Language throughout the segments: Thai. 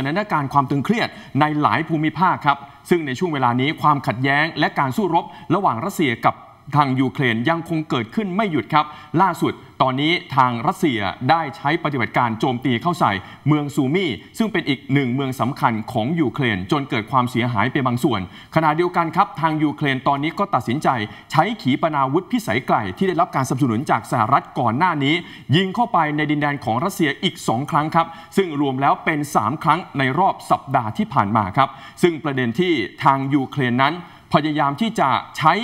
สถานการณ์ความตึงเครียดในหลายภูมิภาคครับ ซึ่งในช่วงเวลานี้ความขัดแย้งและการสู้รบ ระหว่างรัสเซียกับทางยูเครนยังคงเกิดขึ้นไม่หยุดครับ ล่าสุดตอนนี้ทางรัสเซียได้ใช้ปฏิบัติการโจมตีเข้าใส่เมืองซูมี่ ซึ่งเป็นอีกหนึ่งเมืองสำคัญของยูเครน จนเกิดความเสียหายไปบางส่วน ขณะเดียวกันครับทางยูเครนตอนนี้ก็ตัดสินใจใช้ขีปนาวุธพิสัยไกลที่ได้รับการสนับสนุนจากสหรัฐก่อนหน้านี้ ยิงเข้าไปในดินแดนของรัสเซียอีก 2 ครั้งครับ ซึ่งรวมแล้วเป็น 3 ครั้งในรอบสัปดาห์ที่ผ่านมาครับ ซึ่งประเด็นที่ทางยูเครนนั้น พยายามที่จะใช้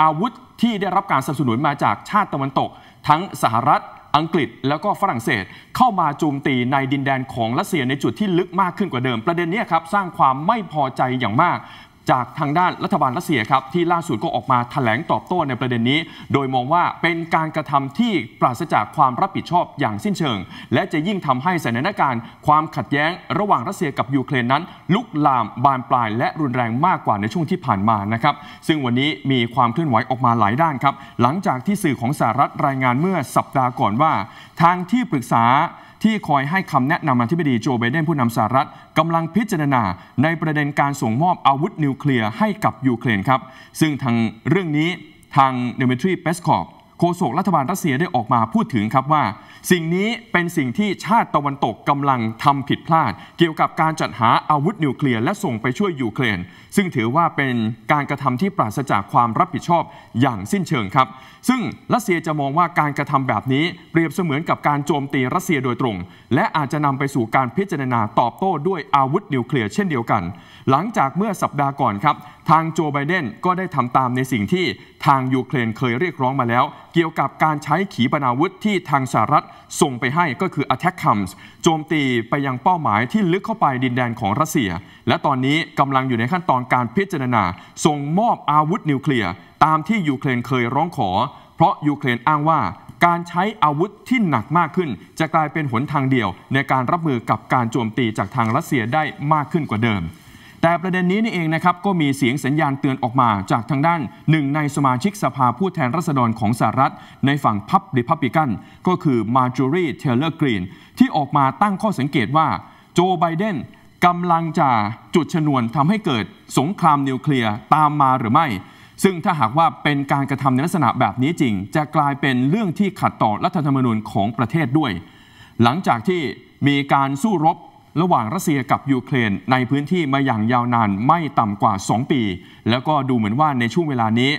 อาวุธที่ได้รับการสนับสนุนมาจากชาติตะวันตก ทั้งสหรัฐ อังกฤษ แล้วก็ฝรั่งเศส เข้ามาโจมตีในดินแดนของรัสเซียในจุดที่ลึกมากขึ้นกว่าเดิม ประเด็นนี้ครับ สร้างความไม่พอใจอย่างมากจากทางด้านรัฐบาลรัสเซียครับ ที่ล่าสุดก็ออกมาถแถลงตอบโต้ในประเด็นนี้ โดยมองว่าเป็นการกระทำที่ปราศจากความรับผิดชอบอย่างสิ้นเชิง และจะยิ่งทำให้สถานการณ์ความขัดแย้งระหว่างรัสเซียกับยูเครนนั้น ลุกลามบานปลายและรุนแรงมากกว่าในช่วงที่ผ่านมานะครับ ซึ่งวันนี้มีความเคลื่อนไหวออกมาหลายด้านครับ หลังจากที่สื่อของสหรัฐรายงานเมื่อสัปดาห์ก่อนว่า ทางที่ปรึกษาที่คอยให้คำแนะนำอธิบดีโจไบเดนผู้นำสหรัฐกำลังพิจารณา ในประเด็นการส่งมอบอาวุธนิวเคลียร์ให้กับยูเครนครับ ซึ่งทางเรื่องนี้ทางเดมิทรีเปสคอฟโฆษกรัฐบาลรัสเซียได้ออกมาพูดถึงครับว่า สิ่งนี้เป็นสิ่งที่ชาติตะวันตกกำลังทำผิดพลาด เกี่ยวกับการจัดหาอาวุธนิวเคลียร์และส่งไปช่วยยูเครนซึ่งถือว่าเป็นการกระทำที่ปราศจากความรับผิดชอบอย่างสิ้นเชิงครับ ซึ่งรัสเซียจะมองว่าการกระทำแบบนี้เปรียบเสมือนกับการโจมตีรัสเซียโดยตรง และอาจจะนำไปสู่การพิจารณาตอบโต้ด้วยอาวุธนิวเคลียร์เช่นเดียวกัน หลังจากเมื่อสัปดาห์ก่อนครับทางโจไบเดนก็ได้ทำตามในสิ่งที่ทางยูเครนเคยเรียกร้องมาแล้ว เกี่ยวกับการใช้ขีปนาวุธที่ทางสหรัฐ ส่งไปให้ก็คือ attack c o m s โจมตีไปยังเป้าหมายที่ลึกเข้าไปดินแดนของรัสเซีย และตอนนี้กำลังอยู่ในขั้นตอนการพิจารณาส่งมอบอาวุธนิวเคลียร์ ตามที่ยูเครนเคยร้องขอ เพราะยูเครนอ้างว่า การใช้อาวุธที่หนักมากขึ้น จะกลายเป็นหนทางเดียวในการรับมือกับการโจมตีจากทางรัสเซียได้มากขึ้นกว่าเดิมแต่ประเด็นนี้นี่เองนะครับ ก็มีเสียงสัญญาณเตือนออกมาจากทางด้าน หนึ่งในสมาชิกสภาผู้แทนราษฎรของสหรัฐ ในฝั่งพับริพับบิกันก็คือมาร์จูรีเทเลอร์กรีนที่ออกมาตั้งข้อสังเกตว่า โจไบเดนกำลังจะ จุดชนวนทำให้เกิดสงครามนิวเคลียร์ตามมาหรือไม่ ซึ่งถ้าหากว่าเป็นการกระทำในลักษณะแบบนี้จริง จะกลายเป็นเรื่องที่ขัดต่อรัฐธรรมนูญของประเทศด้วย หลังจากที่มีการสู้รบระหว่างรัสเซียกับยูเครนในพื้นที่มาอย่างยาวนานไม่ต่ำกว่า 2 ปี แล้วก็ดูเหมือนว่าในช่วงเวลานี้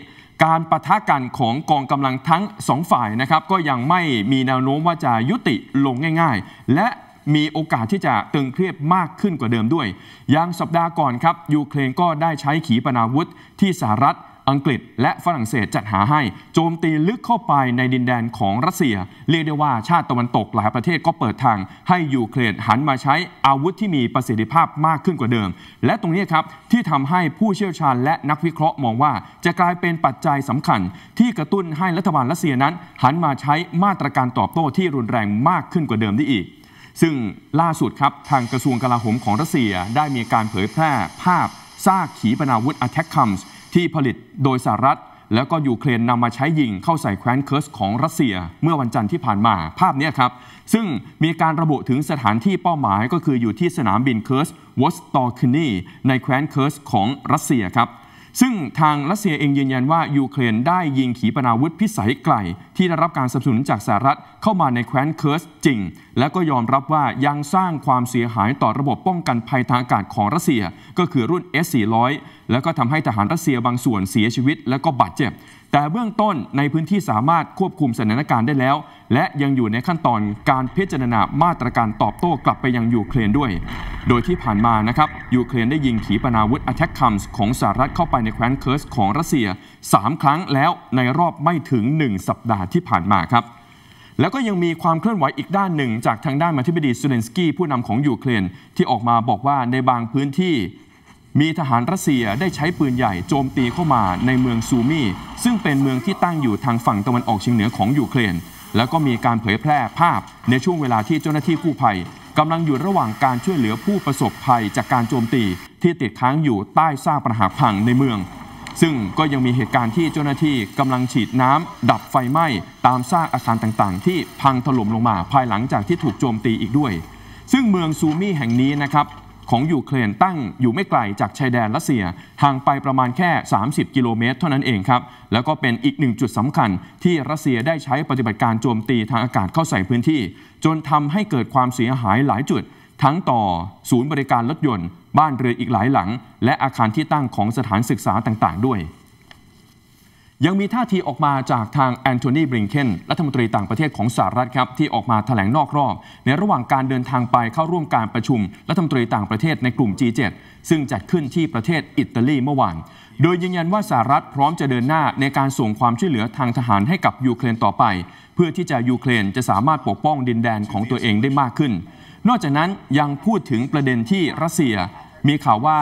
การประทะกันของกองกำลังทั้งสองฝ่ายนะครับ ก็ยังไม่มีแนวโน้มว่าจะยุติลงง่ายๆ และมีโอกาสที่จะตึงเครียดมากขึ้นกว่าเดิมด้วย อย่างสัปดาห์ก่อนครับยูเครนก็ได้ใช้ขีปนาวุธที่สหรัฐอังกฤษและฝรั่งเศสจัดหาให้โจมตีลึกเข้าไปในดินแดนของรัสเซีย เรียกได้ว่าชาติตะวันตกหลายประเทศก็เปิดทาง ให้ยูเครนหันมาใช้อาวุธที่มีประสิทธิภาพมากขึ้นกว่าเดิม และตรงนี้ครับที่ทำให้ผู้เชี่ยวชาญและนักวิเคราะห์มองว่า จะกลายเป็นปัจจัยสำคัญที่กระตุ้นให้รัฐบาลรัสเซียนั้น หันมาใช้มาตรการตอบโต้ที่รุนแรงมากขึ้นกว่าเดิมได้อีก ซึ่งล่าสุดครับทางกระทรวงกลาโหมของรัสเซียได้มีการเผยแพร่ ภาพซากขีปนาวุธ Attack c o m s ที่ผลิตโดยสหรัฐ แล้วก็ยูเครนนำมาใช้ยิงเข้าใส่แคว้นเคิร์สของรัสเซีย เมื่อวันจันทร์ที่ผ่านมาภาพนี้ครับ ซึ่งมีการระบุถึงสถานที่เป้าหมายก็คืออยู่ที่สนามบินเคิร์สวอสตอคินีในแคว้นเคิร์สของรัสเซียครับซึ่งทางรัสเซียเองยืนยันว่ายูเครนได้ยิงขีปนาวุธพิสัยไกล ที่ได้รับการสนับสนุนจากสหรัฐเข้ามาในแคว้นเคิร์สจริง และก็ยอมรับว่ายังสร้างความเสียหายต่อระบบป้องกันภัยทางอากาศของรัสเซีย ก็คือรุ่น S400 แล้วก็ทำให้ทหารรัสเซียบางส่วนเสียชีวิตและก็บาดเจ็บแต่เบื้องต้นในพื้นที่สามารถควบคุมสถานการณ์ได้แล้ว และยังอยู่ในขั้นตอนการพิจารณามาตรการตอบโต้กลับไปยังยูเครนด้วย โดยที่ผ่านมานะครับ ยูเครนได้ยิงขีปนาวุธ Attack c o m s ของสหรัฐเข้าไปในแคว้นเคิร์สของรัสเซีย 3 ครั้งแล้วในรอบไม่ถึง 1 สัปดาห์ที่ผ่านมาครับ แล้วก็ยังมีความเคลื่อนไหวอีกด้านหนึ่ง จากทางด้านมาธิบดีซูเลนสกี้ผู้นำของยูเครนที่ออกมาบอกว่าในบางพื้นที่มีทหารรัสเซียได้ใช้ปืนใหญ่โจมตีเข้ามาในเมืองซูมี่ซึ่งเป็นเมืองที่ตั้งอยู่ทางฝั่งตะวันออกเฉียงเหนือของยูเครนแล้วก็มีการเผยแพร่ภาพในช่วงเวลาที่เจ้าหน้าที่กู้ภัยกำลังอยู่ระหว่างการช่วยเหลือผู้ประสบภัยจากการโจมตีที่ติดค้างอยู่ใต้ซากปรักหักพังในเมือง ซึ่งก็ยังมีเหตุการณ์ที่เจ้าหน้าที่กำลังฉีดน้ำดับไฟไหม้ตามซากอาคารต่างๆ ที่พังถล่มลงมาภายหลังจากที่ถูกโจมตีอีกด้วย ซึ่งเมืองซูมี่แห่งนี้นะครับของยูเครนตั้งอยู่ไม่ไกลจากชายแดนรัสเซียห่างไปประมาณแค่ 30 กิโลเมตรเท่านั้นเองครับ แล้วก็เป็นอีกหนึ่งจุดสำคัญที่รัสเซียได้ใช้ปฏิบัติการโจมตีทางอากาศเข้าใส่พื้นที่ จนทำให้เกิดความเสียหายหลายจุด ทั้งต่อศูนย์บริการรถยนต์ บ้านเรืออีกหลายหลัง และอาคารที่ตั้งของสถานศึกษาต่างๆด้วยยังมีท่าทีออกมาจากทางแอนโทนีบริงเคนรัฐมนตรีต่างประเทศของสหรัฐครับ ที่ออกมาถแถลงนอกรอบ ในระหว่างการเดินทางไปเข้าร่วมการประชุมรัฐมนตรีต่างประเทศในกลุ่ม G7 ซึ่งจัดขึ้นที่ประเทศอิตาลีเมื่อวาน โดยยืนยันว่าสหรัฐพร้อมจะเดินหน้าในการส่งความช่วยเหลือทางทหารให้กับยูเครนต่อไป เพื่อที่จะยูเครนจะสามารถปกป้องดินแดนของตัวเองได้มากขึ้น นอกจากนั้นยังพูดถึงประเด็นที่รัสเซีย มีข่าวว่า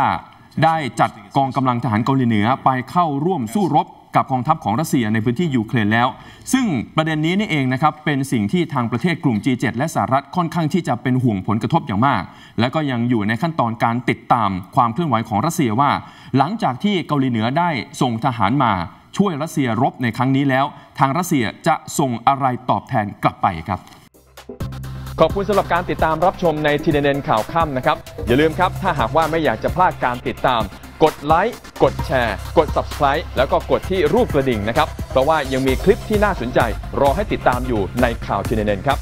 ได้จัดกองกำลังทหารเกาหลีเหนือไปเข้าร่วมสู้รบกับกองทัพของรัสเซียในพื้นที่ยูเครนแล้ว ซึ่งประเด็นนี้นี่เองนะครับ เป็นสิ่งที่ทางประเทศกลุ่ม G7 และสหรัฐค่อนข้างที่จะเป็นห่วงผลกระทบอย่างมาก และก็ยังอยู่ในขั้นตอนการติดตามความเคลื่อนไหวของรัสเซียว่า หลังจากที่เกาหลีเหนือได้ส่งทหารมา ช่วยรัสเซียรบในครั้งนี้แล้ว ทางรัสเซียจะส่งอะไรตอบแทนกลับไปครับ ขอบคุณสำหรับการติดตามรับชมในทีเด็นข่าวค่ำนะครับอย่าลืมครับถ้าหากว่าไม่อยากจะพลาดการติดตามกดไลค์ กดแชร์ กด Subscribe แล้วก็กดที่รูปกระดิ่งนะครับ เพราะว่ายังมีคลิปที่น่าสนใจ รอให้ติดตามอยู่ในข่าวทีเด่นครับ